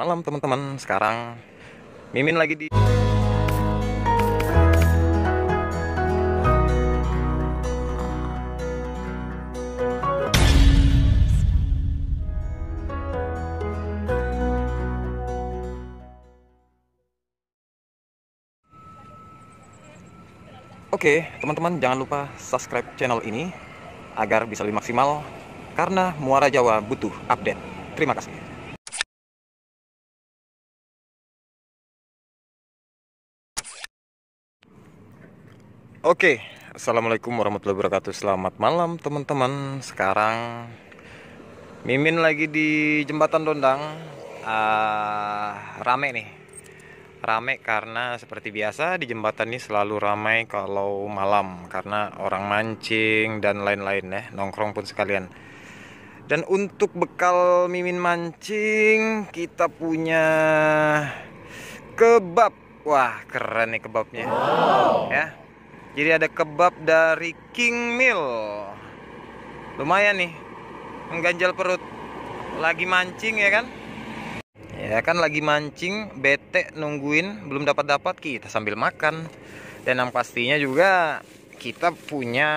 malam teman-teman sekarang Mimin lagi di Oke, okay, teman-teman jangan lupa subscribe channel ini agar bisa lebih maksimal karena Muara Jawa butuh update. Terima kasih. Oke, assalamualaikum warahmatullahi wabarakatuh. Selamat malam teman-teman. Sekarang Mimin lagi di jembatan Dondang. Uh, rame nih, rame karena seperti biasa di jembatan ini selalu ramai kalau malam karena orang mancing dan lain-lain ya, nongkrong pun sekalian. Dan untuk bekal Mimin mancing, kita punya kebab. Wah, keren nih kebabnya. Wow. Ya jadi ada kebab dari King Mill. Lumayan nih. Mengganjal perut. Lagi mancing ya kan? Ya kan lagi mancing, bete nungguin belum dapat-dapat kita sambil makan. Dan yang pastinya juga kita punya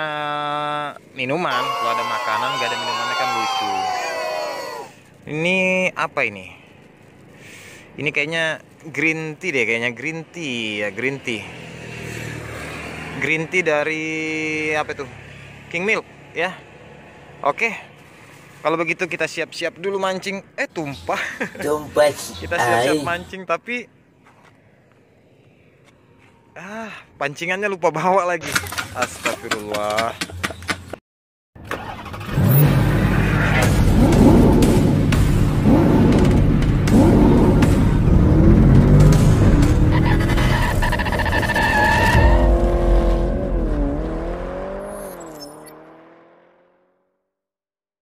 minuman. Kalau ada makanan gak ada minumannya kan lucu. Ini apa ini? Ini kayaknya green tea deh, kayaknya green tea ya, green tea green tea dari apa itu King Milk ya oke kalau begitu kita siap-siap dulu mancing eh tumpah tumpah kita siap-siap mancing tapi ah pancingannya lupa bawa lagi astagfirullah